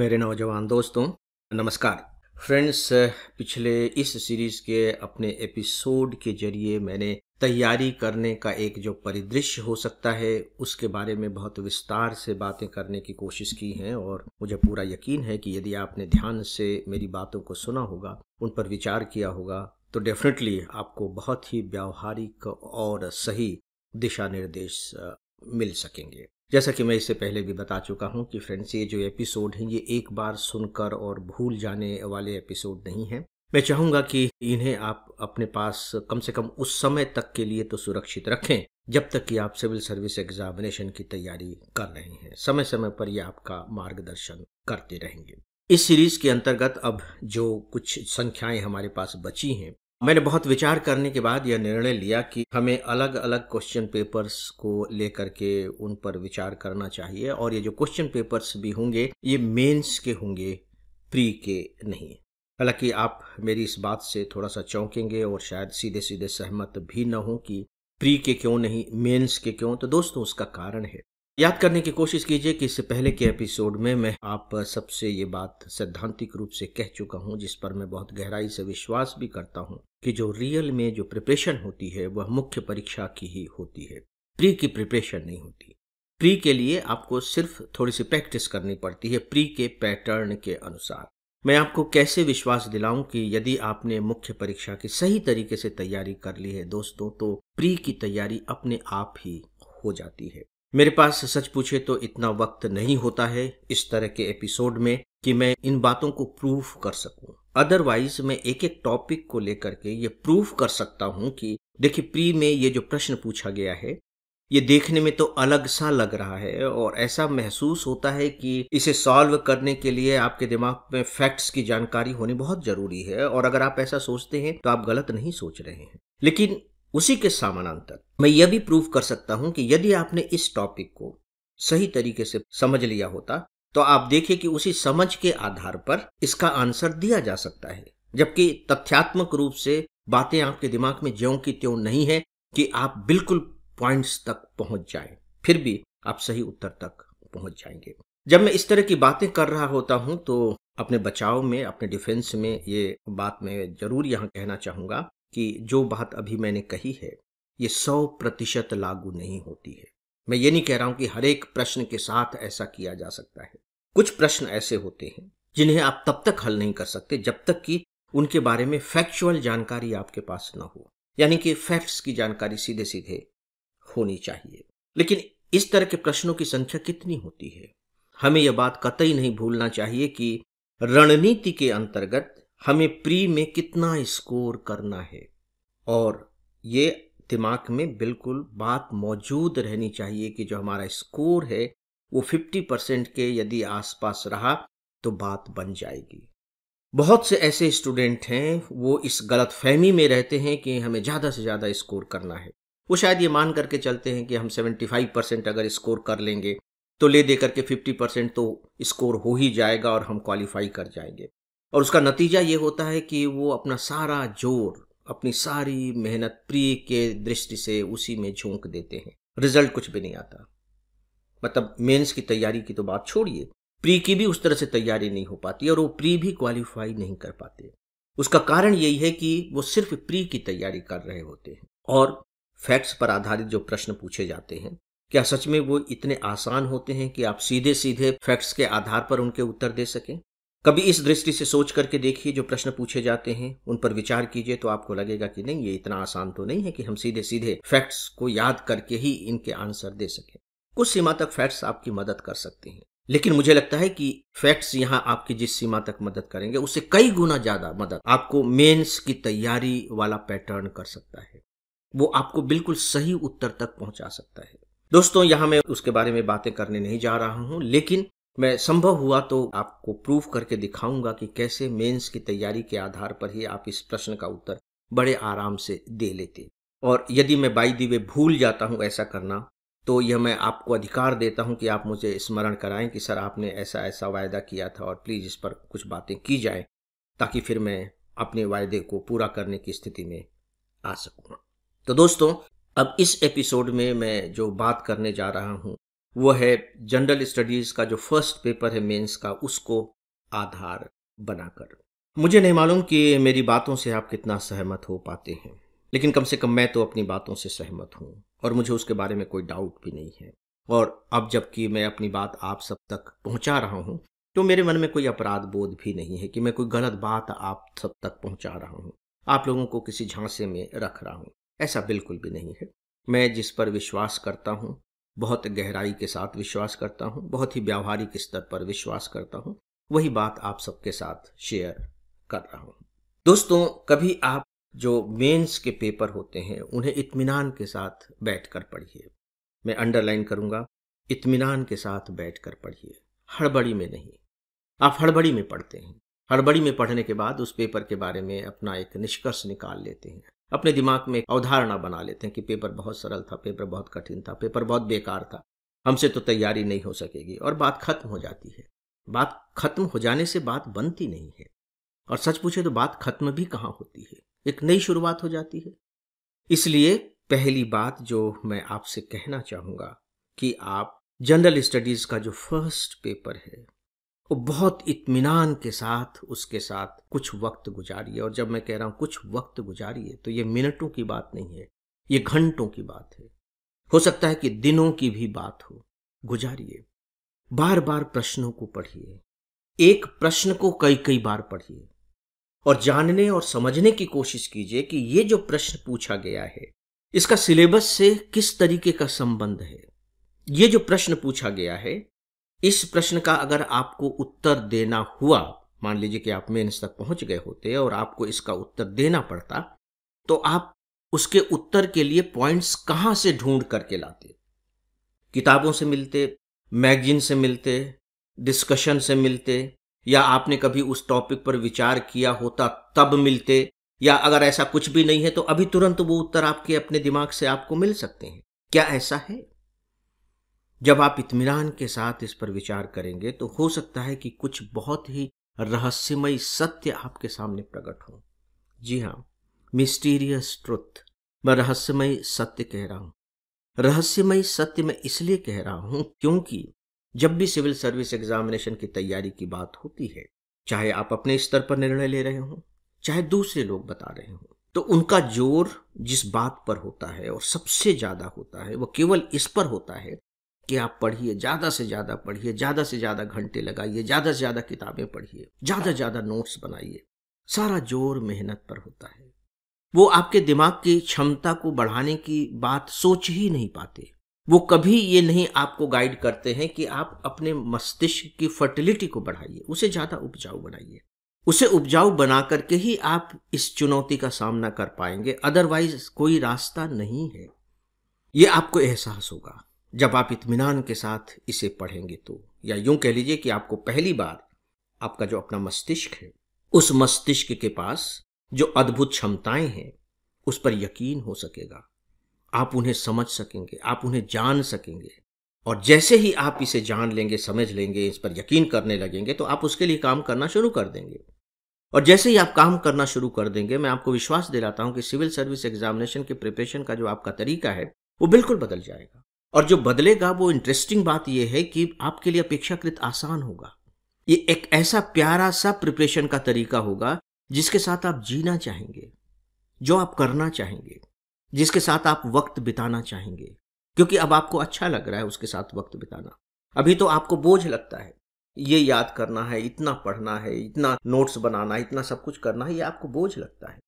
मेरे नौजवान दोस्तों नमस्कार फ्रेंड्स पिछले इस सीरीज़ के अपने एपिसोड के जरिए मैंने तैयारी करने का एक जो परिदृश्य हो सकता है उसके बारे में बहुत विस्तार से बातें करने की कोशिश की हैं और मुझे पूरा यकीन है कि यदि आपने ध्यान से मेरी बातों को सुना होगा उन पर विचार किया होगा तो डेफिनेटली आपको बहुत ही व्यावहारिक और सही दिशा निर्देश मिल सकेंगे जैसा कि मैं इससे पहले भी बता चुका हूँ कि फ्रेंड्स ये जो एपिसोड हैं ये एक बार सुनकर और भूल जाने वाले एपिसोड नहीं हैं मैं चाहूंगा कि इन्हें आप अपने पास कम से कम उस समय तक के लिए तो सुरक्षित रखें जब तक कि आप सिविल सर्विस एग्जामिनेशन की तैयारी कर रहे हैं समय समय पर ये आपका मार्गदर्शन करते रहेंगे इस सीरीज के अंतर्गत अब जो कुछ संख्याएं हमारे पास बची हैं मैंने बहुत विचार करने के बाद यह निर्णय लिया कि हमें अलग अलग क्वेश्चन पेपर्स को लेकर के उन पर विचार करना चाहिए और ये जो क्वेश्चन पेपर्स भी होंगे ये मेंस के होंगे प्री के नहीं हालांकि आप मेरी इस बात से थोड़ा सा चौंकेंगे और शायद सीधे सीधे सहमत भी न हो कि प्री के क्यों नहीं मेंस के क्यों तो दोस्तों उसका कारण है याद करने की कोशिश कीजिए कि इससे पहले के एपिसोड में मैं आप सबसे ये बात सैद्धांतिक रूप से कह चुका हूँ जिस पर मैं बहुत गहराई से विश्वास भी करता हूँ कि जो रियल में जो प्रिपरेशन होती है वह मुख्य परीक्षा की ही होती है प्री की प्रिपरेशन नहीं होती प्री के लिए आपको सिर्फ थोड़ी सी प्रैक्टिस करनी पड़ती है प्री के पैटर्न के अनुसार मैं आपको कैसे विश्वास दिलाऊं कि यदि आपने मुख्य परीक्षा की सही तरीके से तैयारी कर ली है दोस्तों तो प्री की तैयारी अपने आप ही हो जाती है मेरे पास सच पूछे तो इतना वक्त नहीं होता है इस तरह के एपिसोड में कि मैं इन बातों को प्रूफ कर सकूं अदरवाइज मैं एक एक टॉपिक को लेकर के ये प्रूफ कर सकता हूं कि देखिए प्री में ये जो प्रश्न पूछा गया है ये देखने में तो अलग सा लग रहा है और ऐसा महसूस होता है कि इसे सॉल्व करने के लिए आपके दिमाग में फैक्ट्स की जानकारी होनी बहुत जरूरी है और अगर आप ऐसा सोचते हैं तो आप गलत नहीं सोच रहे हैं लेकिन उसी के समानांतर मैं यह भी प्रूव कर सकता हूं कि यदि आपने इस टॉपिक को सही तरीके से समझ लिया होता तो आप देखिए कि उसी समझ के आधार पर इसका आंसर दिया जा सकता है जबकि तथ्यात्मक रूप से बातें आपके दिमाग में ज्यों की त्यों नहीं है कि आप बिल्कुल पॉइंट्स तक पहुंच जाए फिर भी आप सही उत्तर तक पहुंच जाएंगे जब मैं इस तरह की बातें कर रहा होता हूं तो अपने बचाव में अपने डिफेंस में ये बात मैं जरूर यहाँ कहना चाहूंगा कि जो बात अभी मैंने कही है ये सौ प्रतिशत लागू नहीं होती है मैं ये नहीं कह रहा हूं कि हर एक प्रश्न के साथ ऐसा किया जा सकता है कुछ प्रश्न ऐसे होते हैं जिन्हें आप तब तक हल नहीं कर सकते जब तक कि उनके बारे में फैक्चुअल जानकारी आपके पास ना हो यानी कि फैक्ट्स की जानकारी सीधे सीधे होनी चाहिए लेकिन इस तरह के प्रश्नों की संख्या कितनी होती है हमें यह बात कतई नहीं भूलना चाहिए कि रणनीति के अंतर्गत हमें प्री में कितना स्कोर करना है और ये दिमाग में बिल्कुल बात मौजूद रहनी चाहिए कि जो हमारा स्कोर है वो 50 परसेंट के यदि आसपास रहा तो बात बन जाएगी बहुत से ऐसे स्टूडेंट हैं वो इस गलत फहमी में रहते हैं कि हमें ज़्यादा से ज़्यादा स्कोर करना है वो शायद ये मान करके चलते हैं कि हम 75 परसेंट अगर स्कोर कर लेंगे तो ले दे करके 50 परसेंट तो स्कोर हो ही जाएगा और हम क्वालिफाई कर जाएंगे और उसका नतीजा ये होता है कि वो अपना सारा जोर अपनी सारी मेहनत प्रिय के दृष्टि से उसी में झोंक देते हैं रिजल्ट कुछ भी नहीं आता मतलब मेंस की तैयारी की तो बात छोड़िए प्री की भी उस तरह से तैयारी नहीं हो पाती और वो प्री भी क्वालिफाई नहीं कर पाते उसका कारण यही है कि वो सिर्फ प्री की तैयारी कर रहे होते हैं और फैक्ट्स पर आधारित जो प्रश्न पूछे जाते हैं क्या सच में वो इतने आसान होते हैं कि आप सीधे सीधे फैक्ट्स के आधार पर उनके उत्तर दे सकें कभी इस दृष्टि से सोच करके देखिए जो प्रश्न पूछे जाते हैं उन पर विचार कीजिए तो आपको लगेगा कि नहीं ये इतना आसान तो नहीं है कि हम सीधे सीधे फैक्ट्स को याद करके ही इनके आंसर दे सकें कुछ सीमा तक फैक्ट्स आपकी मदद कर सकते हैं लेकिन मुझे लगता है कि फैक्ट्स यहाँ आपकी जिस सीमा तक मदद करेंगे उससे कई गुना ज्यादा मदद आपको मेन्स की तैयारी वाला पैटर्न कर सकता है वो आपको बिल्कुल सही उत्तर तक पहुंचा सकता है दोस्तों यहां मैं उसके बारे में बातें करने नहीं जा रहा हूं लेकिन मैं संभव हुआ तो आपको प्रूफ करके दिखाऊंगा कि कैसे मेंस की तैयारी के आधार पर ही आप इस प्रश्न का उत्तर बड़े आराम से दे लेते और यदि मैं बाई दिवे भूल जाता हूँ ऐसा करना तो यह मैं आपको अधिकार देता हूँ कि आप मुझे स्मरण कराएं कि सर आपने ऐसा ऐसा वायदा किया था और प्लीज़ इस पर कुछ बातें की जाए ताकि फिर मैं अपने वायदे को पूरा करने की स्थिति में आ सकूँ तो दोस्तों अब इस एपिसोड में मैं जो बात करने जा रहा हूँ वो है जनरल स्टडीज का जो फर्स्ट पेपर है मेंस का उसको आधार बनाकर मुझे नहीं मालूम कि मेरी बातों से आप कितना सहमत हो पाते हैं लेकिन कम से कम मैं तो अपनी बातों से सहमत हूँ और मुझे उसके बारे में कोई डाउट भी नहीं है और अब जबकि मैं अपनी बात आप सब तक पहुँचा रहा हूँ तो मेरे मन में कोई अपराध बोध भी नहीं है कि मैं कोई गलत बात आप सब तक पहुँचा रहा हूँ आप लोगों को किसी झांसे में रख रहा हूँ ऐसा बिल्कुल भी नहीं है मैं जिस पर विश्वास करता हूँ बहुत गहराई के साथ विश्वास करता हूँ बहुत ही व्यावहारिक स्तर पर विश्वास करता हूँ वही बात आप सबके साथ शेयर कर रहा हूँ दोस्तों कभी आप जो मेंस के पेपर होते हैं उन्हें इत्मीनान के साथ बैठकर पढ़िए मैं अंडरलाइन करूँगा इत्मीनान के साथ बैठकर पढ़िए हड़बड़ी में नहीं आप हड़बड़ी में पढ़ते हैं हड़बड़ी में पढ़ने के बाद उस पेपर के बारे में अपना एक निष्कर्ष निकाल लेते हैं अपने दिमाग में अवधारणा बना लेते हैं कि पेपर बहुत सरल था पेपर बहुत कठिन था पेपर बहुत बेकार था हमसे तो तैयारी नहीं हो सकेगी और बात खत्म हो जाती है बात खत्म हो जाने से बात बनती नहीं है और सच पूछे तो बात खत्म भी कहाँ होती है एक नई शुरुआत हो जाती है इसलिए पहली बात जो मैं आपसे कहना चाहूँगा कि आप जनरल स्टडीज़ का जो फर्स्ट पेपर है वो बहुत इत्मीनान के साथ उसके साथ कुछ वक्त गुजारिए और जब मैं कह रहा हूँ कुछ वक्त गुजारिए तो ये मिनटों की बात नहीं है ये घंटों की बात है हो सकता है कि दिनों की भी बात हो गुजारिए बार बार प्रश्नों को पढ़िए एक प्रश्न को कई कई बार पढ़िए और जानने और समझने की कोशिश कीजिए कि ये जो प्रश्न पूछा गया है इसका सिलेबस से किस तरीके का संबंध है ये जो प्रश्न पूछा गया है इस प्रश्न का अगर आपको उत्तर देना हुआ मान लीजिए कि आप मेन्स तक पहुंच गए होते और आपको इसका उत्तर देना पड़ता तो आप उसके उत्तर के लिए पॉइंट्स कहां से ढूंढ करके लाते किताबों से मिलते मैगजीन से मिलते डिस्कशन से मिलते या आपने कभी उस टॉपिक पर विचार किया होता तब मिलते या अगर ऐसा कुछ भी नहीं है तो अभी तुरंत वो उत्तर आपके अपने दिमाग से आपको मिल सकते हैं क्या ऐसा है जब आप इतमान के साथ इस पर विचार करेंगे तो हो सकता है कि कुछ बहुत ही रहस्यमय सत्य आपके सामने प्रकट हो जी हाँ मिस्टीरियस ट्रुथ मैं रहस्यमय सत्य कह रहा हूं रहस्यमय सत्य मैं इसलिए कह रहा हूं क्योंकि जब भी सिविल सर्विस एग्जामिनेशन की तैयारी की बात होती है चाहे आप अपने स्तर पर निर्णय ले रहे हो चाहे दूसरे लोग बता रहे हों तो उनका जोर जिस बात पर होता है और सबसे ज्यादा होता है वह केवल इस पर होता है कि आप पढ़िए ज़्यादा से ज़्यादा पढ़िए ज़्यादा से ज़्यादा घंटे लगाइए ज़्यादा से ज़्यादा किताबें पढ़िए ज़्यादा से ज़्यादा नोट्स बनाइए सारा जोर मेहनत पर होता है वो आपके दिमाग की क्षमता को बढ़ाने की बात सोच ही नहीं पाते वो कभी ये नहीं आपको गाइड करते हैं कि आप अपने मस्तिष्क की फर्टिलिटी को बढ़ाइए उसे ज़्यादा उपजाऊ बनाइए उसे उपजाऊ बना करके ही आप इस चुनौती का सामना कर पाएंगे अदरवाइज कोई रास्ता नहीं है ये आपको एहसास होगा जब आप इतमान के साथ इसे पढ़ेंगे तो या यूं कह लीजिए कि आपको पहली बार आपका जो अपना मस्तिष्क है उस मस्तिष्क के पास जो अद्भुत क्षमताएं हैं उस पर यकीन हो सकेगा आप उन्हें समझ सकेंगे आप उन्हें जान सकेंगे और जैसे ही आप इसे जान लेंगे समझ लेंगे इस पर यकीन करने लगेंगे तो आप उसके लिए काम करना शुरू कर देंगे और जैसे ही आप काम करना शुरू कर देंगे मैं आपको विश्वास दिलाता हूं कि सिविल सर्विस एग्जामिनेशन के प्रिपरेशन का जो आपका तरीका है वो बिल्कुल बदल जाएगा और जो बदलेगा वो इंटरेस्टिंग बात यह है कि आपके लिए अपेक्षाकृत आसान होगा ये एक ऐसा प्यारा सा प्रिपरेशन का तरीका होगा जिसके साथ आप जीना चाहेंगे जो आप करना चाहेंगे जिसके साथ आप वक्त बिताना चाहेंगे क्योंकि अब आपको अच्छा लग रहा है उसके साथ वक्त बिताना अभी तो आपको बोझ लगता है ये याद करना है इतना पढ़ना है इतना नोट्स बनाना है इतना सब कुछ करना है ये आपको बोझ लगता है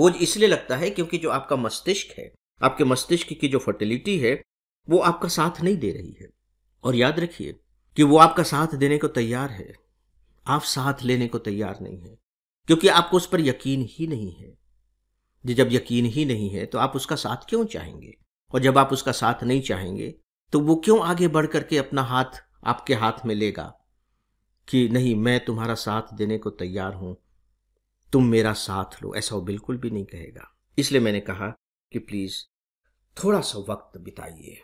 बोझ इसलिए लगता है क्योंकि जो आपका मस्तिष्क है आपके मस्तिष्क की जो फर्टिलिटी है वो आपका साथ नहीं दे रही है और याद रखिए कि वो आपका साथ देने को तैयार है आप साथ लेने को तैयार नहीं है क्योंकि आपको उस पर यकीन ही नहीं है जब यकीन ही नहीं है तो आप उसका साथ क्यों चाहेंगे और जब आप उसका साथ नहीं चाहेंगे तो वो क्यों आगे बढ़ करके अपना हाथ आपके हाथ में लेगा कि नहीं मैं तुम्हारा साथ देने को तैयार हूं तुम मेरा साथ लो ऐसा वो बिल्कुल भी नहीं कहेगा इसलिए मैंने कहा कि प्लीज थोड़ा सा वक्त बिताइए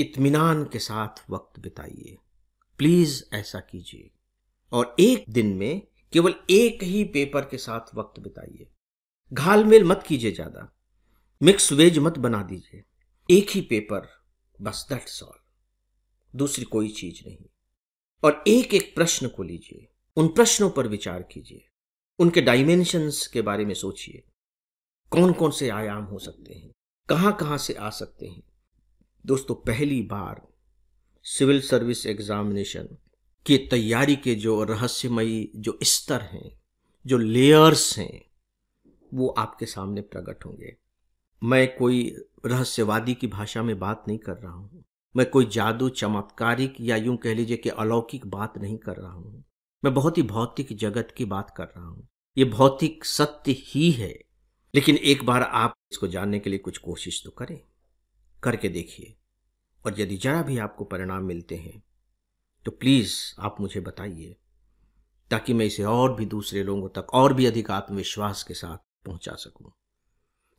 इत्मीनान के साथ वक्त बिताइए प्लीज ऐसा कीजिए और एक दिन में केवल एक ही पेपर के साथ वक्त बिताइए घालमेल मत कीजिए ज्यादा मिक्स वेज मत बना दीजिए एक ही पेपर बस दैट सॉल दूसरी कोई चीज नहीं और एक एक प्रश्न को लीजिए उन प्रश्नों पर विचार कीजिए उनके डायमेंशंस के बारे में सोचिए कौन कौन से आयाम हो सकते हैं कहां कहां से आ सकते हैं दोस्तों पहली बार सिविल सर्विस एग्जामिनेशन की तैयारी के जो रहस्यमयी जो स्तर हैं जो लेयर्स हैं वो आपके सामने प्रकट होंगे मैं कोई रहस्यवादी की भाषा में बात नहीं कर रहा हूँ मैं कोई जादू चमत्कारिक या यूं कह लीजिए कि अलौकिक बात नहीं कर रहा हूँ मैं बहुत ही भौतिक जगत की बात कर रहा हूँ ये भौतिक सत्य ही है लेकिन एक बार आप इसको जानने के लिए कुछ कोशिश तो करें करके देखिए और यदि जरा भी आपको परिणाम मिलते हैं तो प्लीज़ आप मुझे बताइए ताकि मैं इसे और भी दूसरे लोगों तक और भी अधिक आत्मविश्वास के साथ पहुंचा सकूं।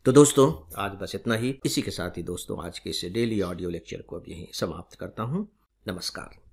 तो दोस्तों आज बस इतना ही इसी के साथ ही दोस्तों आज के इस डेली ऑडियो लेक्चर को अब यहीं समाप्त करता हूं नमस्कार